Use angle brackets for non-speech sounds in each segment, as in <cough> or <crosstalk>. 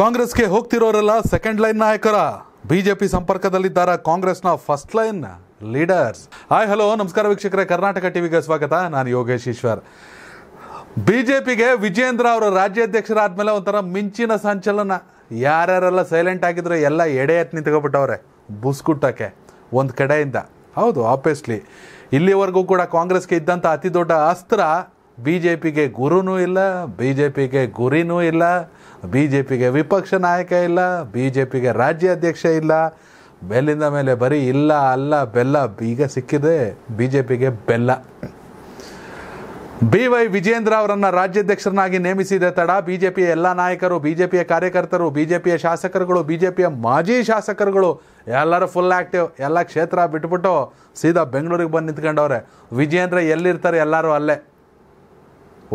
ಕಾಂಗ್ರೆಸ್ಗೆ ಹೋಗ್ತಿರೋರೆಲ್ಲ second line ನಾಯಕರ ಬಿಜೆಪಿ ಸಂಪರ್ಕದಲ್ಲಿದ್ದಾರೆ ಕಾಂಗ್ರೆಸ್ನ first line leaders hi hello ನಮಸ್ಕಾರ ವೀಕ್ಷಕರೇ ಕರ್ನಾಟಕ ಟಿವಿಗೆ ಸ್ವಾಗತ ನಾನು ಯೋಗೇಶ್ ಈಶ್ವರ್ ಬಿಜೆಪಿಗೆ ವಿಜೇಂದ್ರ ಅವರು ರಾಜ್ಯಾಧ್ಯಕ್ಷರಾದ್ಮೇಲೆ ಒಂಥರ ಮಿಂಚಿನ ಸಂಚಲನ ಯಾರ್ಯಾರೆಲ್ಲ ಸೈಲೆಂಟ್ ಆಗಿದ್ರೆ ಎಲ್ಲ ಎಡೆ ಎತ್ ನಿಂತ್ಕೊಬಿಟ್ಟವ್ರೆ ಬುಸ್ಕುಟ್ಟಕ್ಕೆ ಒಂದು ಕಡೆಯಿಂದ ಹೌದು ಆಬ್ವಿಯಸ್ಲಿ ಇಲ್ಲಿವರೆಗೂ ಕೂಡ ಕಾಂಗ್ರೆಸ್ಗೆ ಇದ್ದಂಥ ಅತಿ ದೊಡ್ಡ ಅಸ್ತ್ರ ಬಿ ಜೆ ಪಿಗೆ ಗುರುನೂ ಇಲ್ಲ ಬಿ ಜೆ ಪಿಗೆ ಗುರಿನೂ ಇಲ್ಲ ಬಿ ಜೆ ಪಿಗೆ ವಿಪಕ್ಷ ನಾಯಕ ಇಲ್ಲ ಬಿ ಜೆ ಪಿಗೆ ರಾಜ್ಯಾಧ್ಯಕ್ಷ ಇಲ್ಲ ಬೆಲ್ಲಿಂದ ಮೇಲೆ ಬರೀ ಇಲ್ಲ ಅಲ್ಲ ಬೆಲ್ಲ ಈಗ ಸಿಕ್ಕಿದೆ ಬಿ ಜೆ ಪಿಗೆ ಬೆಲ್ಲ ಬಿ ವೈ ವಿಜೇಂದ್ರ ಅವರನ್ನು ರಾಜ್ಯಾಧ್ಯಕ್ಷರನ್ನಾಗಿ ನೇಮಿಸಿದೆ ತಡ ಬಿ ಜೆ ಪಿಯ ಎಲ್ಲ ನಾಯಕರು ಬಿ ಜೆ ಪಿಯ ಕಾರ್ಯಕರ್ತರು ಬಿ ಜೆ ಪಿಯ ಶಾಸಕರುಗಳು ಬಿ ಜೆ ಪಿಯ ಮಾಜಿ ಶಾಸಕರುಗಳು ಎಲ್ಲರೂ ಫುಲ್ ಆ್ಯಕ್ಟಿವ್ ಎಲ್ಲ ಕ್ಷೇತ್ರ ಬಿಟ್ಬಿಟ್ಟು ಸೀದಾ ಬೆಂಗಳೂರಿಗೆ ಬಂದು ನಿಂತ್ಕೊಂಡವ್ರೆ ವಿಜೇಂದ್ರ ಎಲ್ಲಿರ್ತಾರೆ ಎಲ್ಲರೂ ಅಲ್ಲೇ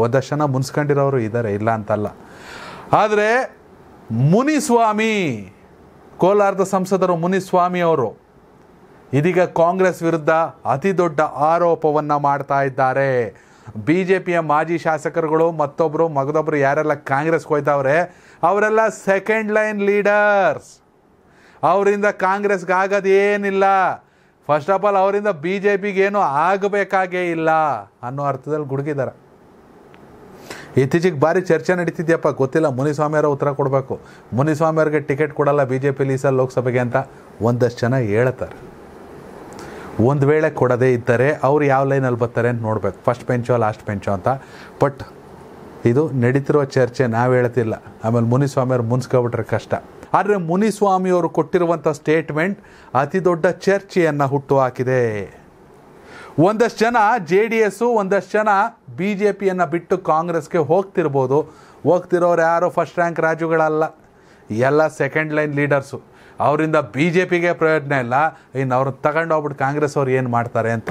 ವದರ್ಶನ ಮುನ್ಸ್ಕೊಂಡಿರೋರು ಇದ್ದಾರೆ ಇಲ್ಲ ಅಂತಲ್ಲ ಆದರೆ ಮುನಿಸ್ವಾಮಿ ಕೋಲಾರದ ಸಂಸದರು ಮುನಿಸ್ವಾಮಿ ಅವರು ಇದೀಗ ಕಾಂಗ್ರೆಸ್ ವಿರುದ್ಧ ಅತಿ ದೊಡ್ಡ ಆರೋಪವನ್ನು ಮಾಡ್ತಾ ಇದ್ದಾರೆ ಬಿ ಜೆ ಪಿಯ ಮಾಜಿ ಶಾಸಕರುಗಳು ಮತ್ತೊಬ್ಬರು ಮಗದೊಬ್ಬರು ಯಾರೆಲ್ಲ ಕಾಂಗ್ರೆಸ್ಗೆ ಹೋಯ್ತಾವ್ರೆ ಅವರೆಲ್ಲ ಸೆಕೆಂಡ್ ಲೈನ್ ಲೀಡರ್ಸ್ ಅವರಿಂದ ಕಾಂಗ್ರೆಸ್ಗೆ ಆಗೋದೇನಿಲ್ಲ ಫಸ್ಟ್ ಆಫ್ ಆಲ್ ಅವರಿಂದ ಬಿ ಜೆ ಪಿಗೇನು ಆಗಬೇಕಾಗೇ ಇಲ್ಲ ಅನ್ನೋ ಅರ್ಥದಲ್ಲಿ ಗುಡುಗಿದ್ದಾರೆ ಇತ್ತೀಚೆಗೆ ಭಾರಿ ಚರ್ಚೆ ನಡೀತಿದ್ಯಪ್ಪ ಗೊತ್ತಿಲ್ಲ ಮುನಿಸ್ವಾಮಿಯವರ ಉತ್ತರ ಕೊಡಬೇಕು ಮುನಿಸ್ವಾಮಿಯವ್ರಿಗೆ ಟಿಕೆಟ್ ಕೊಡಲ್ಲ ಬಿ ಜೆ ಪಿಲಿ ಲೋಕಸಭೆಗೆ ಅಂತ ಒಂದಷ್ಟು ಜನ ಹೇಳ್ತಾರೆ ಒಂದು ವೇಳೆ ಕೊಡದೇ ಇದ್ದರೆ ಅವ್ರು ಯಾವ ಲೈನಲ್ಲಿ ಬರ್ತಾರೆ ಅಂತ ನೋಡ್ಬೇಕು ಫಸ್ಟ್ ಬೆಂಚೋ ಲಾಸ್ಟ್ ಬೆಂಚೋ ಅಂತ ಬಟ್ ಇದು ನಡೀತಿರುವ ಚರ್ಚೆ ನಾವು ಹೇಳ್ತಿಲ್ಲ ಆಮೇಲೆ ಮುನಿಸ್ವಾಮಿಯವ್ರು ಮುನ್ಸ್ಕೊಬಿಟ್ರೆ ಕಷ್ಟ ಆದರೆ ಮುನಿಸ್ವಾಮಿಯವರು ಕೊಟ್ಟಿರುವಂಥ ಸ್ಟೇಟ್ಮೆಂಟ್ ಅತಿ ದೊಡ್ಡ ಚರ್ಚೆಯನ್ನು ಹುಟ್ಟು ಹಾಕಿದೆ ಒಂದಷ್ಟು ಜನ ಜೆ ಡಿ ಎಸ್ಸು ಒಂದಷ್ಟು ಜನ ಬಿ ಜೆ ಪಿಯನ್ನು ಬಿಟ್ಟು ಕಾಂಗ್ರೆಸ್ಗೆ ಹೋಗ್ತಿರ್ಬೋದು ಹೋಗ್ತಿರೋರು ಯಾರು ಫಸ್ಟ್ ರ್ಯಾಂಕ್ ರಾಜುಗಳಲ್ಲ ಎಲ್ಲ ಸೆಕೆಂಡ್ ಲೈನ್ ಲೀಡರ್ಸು ಅವರಿಂದ ಬಿ ಜೆ ಪಿಗೆ ಪ್ರಯೋಜನ ಇಲ್ಲ ಇನ್ನು ಅವ್ರನ್ನ ಹೋಗ್ಬಿಟ್ಟು ಕಾಂಗ್ರೆಸ್ ಅವ್ರು ಏನು ಮಾಡ್ತಾರೆ ಅಂತ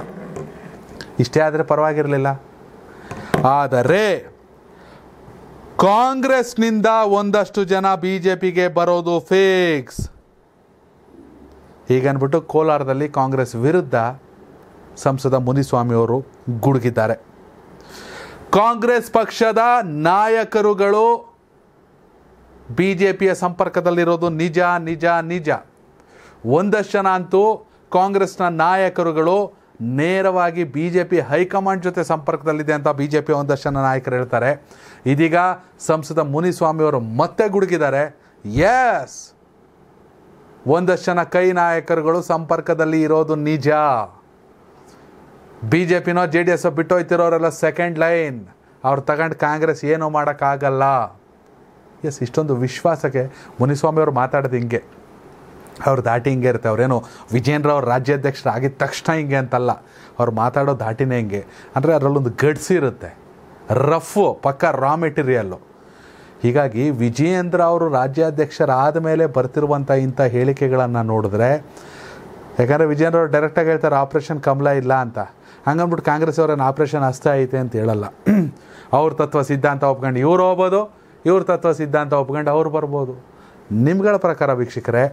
ಇಷ್ಟೇ ಆದರೆ ಪರವಾಗಿರಲಿಲ್ಲ ಆದರೆ ಕಾಂಗ್ರೆಸ್ನಿಂದ ಒಂದಷ್ಟು ಜನ ಬಿ ಜೆ ಪಿಗೆ ಬರೋದು ಫಿಕ್ಸ್ ಈಗನ್ಬಿಟ್ಟು ಕೋಲಾರದಲ್ಲಿ ಕಾಂಗ್ರೆಸ್ ವಿರುದ್ಧ ಸಂಸದ ಮುನಿಸ್ವಾಮಿಯವರು ಗುಡುಗಿದ್ದಾರೆ ಕಾಂಗ್ರೆಸ್ ಪಕ್ಷದ ನಾಯಕರುಗಳು ಬಿ ಜೆ ಪಿಯ ಸಂಪರ್ಕದಲ್ಲಿರೋದು ನಿಜ ನಿಜ ನಿಜ ಒಂದಷ್ಟು ಜನ ಅಂತೂ ಕಾಂಗ್ರೆಸ್ನ ನಾಯಕರುಗಳು ನೇರವಾಗಿ ಬಿ ಜೆ ಪಿ ಹೈಕಮಾಂಡ್ ಜೊತೆ ಸಂಪರ್ಕದಲ್ಲಿದೆ ಅಂತ ಬಿ ಜೆ ಪಿ ಒಂದಷ್ಟು ಜನ ನಾಯಕರು ಹೇಳ್ತಾರೆ ಇದೀಗ ಸಂಸದ ಮುನಿಸ್ವಾಮಿಯವರು ಮತ್ತೆ ಗುಡುಗಿದ್ದಾರೆ ಎಸ್ ಒಂದಷ್ಟು ಜನ ಕೈ ನಾಯಕರುಗಳು ಸಂಪರ್ಕದಲ್ಲಿ ಇರೋದು ನಿಜ ಬಿ ಜೆ ಪಿನೋ ಜೆ ಡಿ ಎಸ್ಸೋ ಬಿಟ್ಟೋಯ್ತಿರೋರೆಲ್ಲ ಸೆಕೆಂಡ್ ಲೈನ್ ಅವ್ರು ತಗೊಂಡು ಕಾಂಗ್ರೆಸ್ ಏನೂ ಮಾಡೋಕ್ಕಾಗಲ್ಲ ಎಸ್ ಇಷ್ಟೊಂದು ವಿಶ್ವಾಸಕ್ಕೆ ಅವರು ಮಾತಾಡೋದು ಹಿಂಗೆ ಅವ್ರು ದಾಟಿ ಹಿಂಗೆ ಇರುತ್ತೆ ಅವರೇನು ವಿಜೇಂದ್ರ ಅವ್ರ ಆಗಿದ ತಕ್ಷಣ ಹಿಂಗೆ ಅಂತಲ್ಲ ಅವ್ರು ಮಾತಾಡೋ ದಾಟಿನೇ ಹಿಂಗೆ ಅಂದರೆ ಅದರಲ್ಲೊಂದು ಗಡ್ಸಿರುತ್ತೆ ರಫು ಪಕ್ಕ ರಾ ಮೆಟೀರಿಯಲ್ಲು ಹೀಗಾಗಿ ವಿಜಯೇಂದ್ರ ಅವರು ರಾಜ್ಯಾಧ್ಯಕ್ಷರಾದ ಮೇಲೆ ಬರ್ತಿರುವಂಥ ಇಂಥ ಹೇಳಿಕೆಗಳನ್ನು ನೋಡಿದ್ರೆ ಯಾಕಂದರೆ ವಿಜಯನವರು ಡೈರೆಕ್ಟಾಗಿ ಹೇಳ್ತಾರೆ ಆಪ್ರೇಷನ್ ಕಮಲ ಇಲ್ಲ ಅಂತ ಹಂಗಂದ್ಬಿಟ್ಟು ಕಾಂಗ್ರೆಸ್ ಅವ್ರೇನು ಆಪ್ರೇಷನ್ ಅಸ್ತ ಐತೆ ಅಂತ ಹೇಳಲ್ಲ <clears throat> ಅವ್ರ ತತ್ವ ಸಿದ್ಧಾಂತ ಒಪ್ಕೊಂಡು ಇವ್ರು ಹೋಗ್ಬೋದು ಇವ್ರ ತತ್ವ ಸಿದ್ಧಾಂತ ಒಪ್ಕೊಂಡು ಅವ್ರು ಬರ್ಬೋದು ನಿಮ್ಗಳ ಪ್ರಕಾರ ವೀಕ್ಷಕರೇ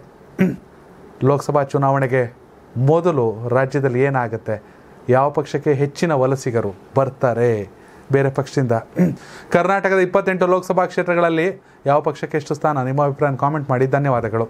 <clears throat> ಲೋಕಸಭಾ ಚುನಾವಣೆಗೆ ಮೊದಲು ರಾಜ್ಯದಲ್ಲಿ ಏನಾಗುತ್ತೆ ಯಾವ ಪಕ್ಷಕ್ಕೆ ಹೆಚ್ಚಿನ ವಲಸಿಗರು ಬರ್ತಾರೆ ಬೇರೆ ಪಕ್ಷದಿಂದ <clears throat> ಕರ್ನಾಟಕದ ಇಪ್ಪತ್ತೆಂಟು ಲೋಕಸಭಾ ಕ್ಷೇತ್ರಗಳಲ್ಲಿ ಯಾವ ಪಕ್ಷಕ್ಕೆ ಎಷ್ಟು ಸ್ಥಾನ ನಿಮ್ಮ ಅಭಿಪ್ರಾಯ ಕಾಮೆಂಟ್ ಮಾಡಿ ಧನ್ಯವಾದಗಳು